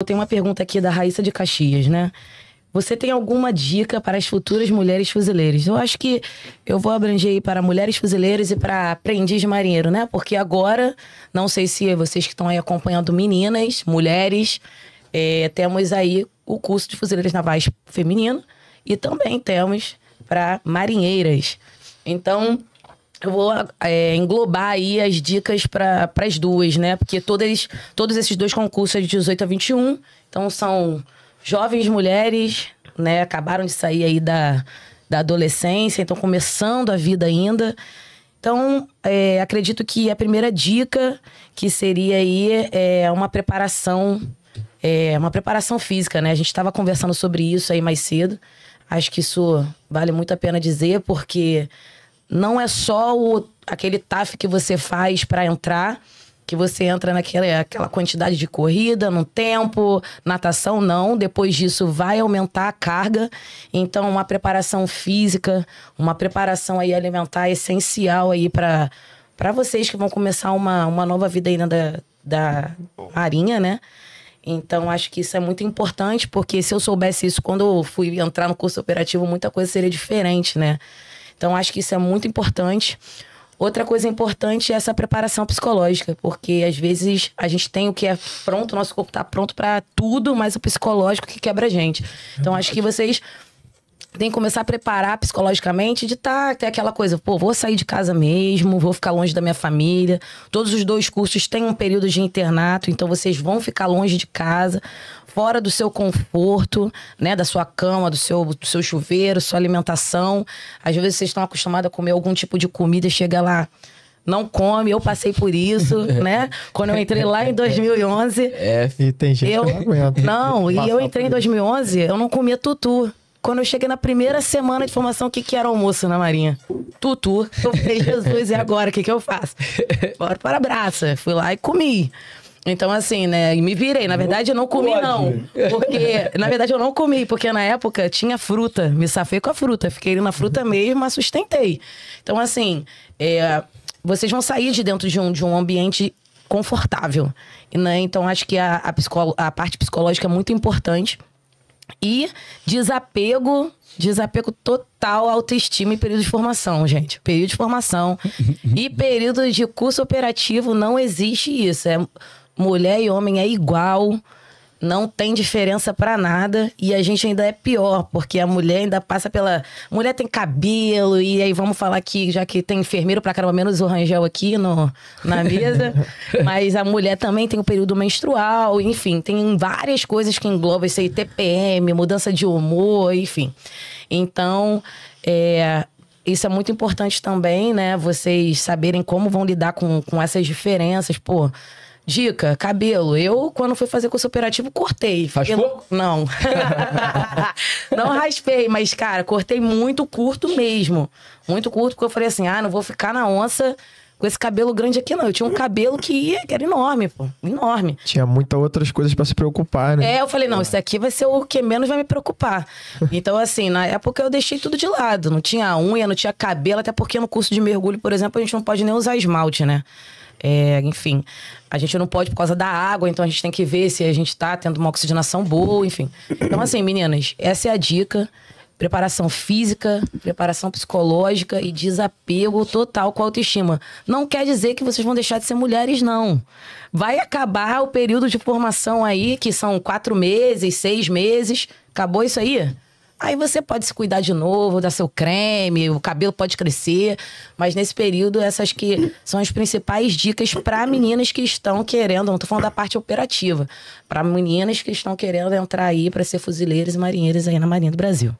Eu tenho uma pergunta aqui da Raíssa de Caxias, né? Você tem alguma dica para as futuras mulheres fuzileiras? Eu acho que eu vou abranger aí para mulheres fuzileiras e para aprendiz marinheiro, né? Porque agora, não sei se vocês que estão aí acompanhando meninas, mulheres, é, temos aí o curso de fuzileiras navais feminino e também temos para marinheiras. Então, eu vou é, englobar aí as dicas para as duas, né? Porque todas, todos esses dois concursos é de 18 a 21, então são jovens mulheres, né? Acabaram de sair aí da, da adolescência, então começando a vida ainda. Então, é, acredito que a primeira dica que seria aí é uma preparação, é, uma preparação física, né? A gente estava conversando sobre isso aí mais cedo. Acho que isso vale muito a pena dizer, porque não é só o, aquele TAF que você faz para entrar, que você entra naquela aquela quantidade de corrida, no tempo, natação não, depois disso vai aumentar a carga. Então uma preparação física, uma preparação aí alimentar é essencial aí para para vocês que vão começar uma, uma nova vida aí na né, da, da Marinha, né? Então, acho que isso é muito importante, porque se eu soubesse isso quando eu fui entrar no curso operativo, muita coisa seria diferente, né? Então, acho que isso é muito importante. Outra coisa importante é essa preparação psicológica, porque às vezes a gente tem o que é pronto, o nosso corpo está pronto para tudo, mas o psicológico que quebra a gente. Então, acho que vocês tem que começar a preparar psicologicamente de tá, ter aquela coisa, pô, vou sair de casa mesmo, vou ficar longe da minha família. Todos os dois cursos têm um período de internato, então vocês vão ficar longe de casa, fora do seu conforto, né, da sua cama, do seu, do seu chuveiro, sua alimentação. Às vezes vocês estão acostumados a comer algum tipo de comida e chega lá, não come, eu passei por isso, né? Quando eu entrei lá em 2011. É, e tem gente eu, que não aguenta. Não, e eu entrei em 2011, eu não comia tutu. Quando eu cheguei na primeira semana de formação, o que, que era almoço na Marinha? Tutu. Eu falei, Jesus, e agora? O que, que eu faço? Bora para a braça. Fui lá e comi. Então, assim, né? E Me virei. Na verdade, eu não comi, não. Porque, na verdade, eu não comi, porque na época tinha fruta. Me safei com a fruta. Fiquei na fruta mesmo, mas sustentei. Então, assim, é, vocês vão sair de dentro de um, de um ambiente confortável. Né? Então, acho que a, a, a parte psicológica é muito importante. E desapego, desapego total, autoestima em período de formação, gente. Período de formação e período de curso operativo não existe isso. É mulher e homem é igual não tem diferença para nada e a gente ainda é pior, porque a mulher ainda passa pela. Mulher tem cabelo, e aí vamos falar que, já que tem enfermeiro pra caramba, menos o Rangel aqui no, na mesa, mas a mulher também tem o período menstrual, enfim, tem várias coisas que engloba isso aí, TPM, mudança de humor, enfim. Então, é, isso é muito importante também, né? Vocês saberem como vão lidar com, com essas diferenças, pô. Dica, cabelo. Eu, quando fui fazer curso operativo, cortei. Faz eu... pouco? Não. não raspei, mas, cara, cortei muito curto mesmo. Muito curto, porque eu falei assim, ah, não vou ficar na onça com esse cabelo grande aqui, não. Eu tinha um cabelo que, ia, que era enorme, pô. Enorme. Tinha muitas outras coisas para se preocupar, né? É, eu falei, não, isso daqui vai ser o que menos vai me preocupar. então, assim, na época eu deixei tudo de lado. Não tinha unha, não tinha cabelo, até porque no curso de mergulho, por exemplo, a gente não pode nem usar esmalte, né? É, enfim, a gente não pode por causa da água, então a gente tem que ver se a gente tá tendo uma oxigenação boa, enfim. Então, assim, meninas, essa é a dica preparação física, preparação psicológica e desapego total com a autoestima. Não quer dizer que vocês vão deixar de ser mulheres, não. Vai acabar o período de formação aí, que são quatro meses, seis meses. Acabou isso aí? Aí você pode se cuidar de novo, dar seu creme, o cabelo pode crescer, mas nesse período essas que são as principais dicas para meninas que estão querendo, não tô falando da parte operativa, para meninas que estão querendo entrar aí para ser fuzileiras e marinheiras aí na Marinha do Brasil.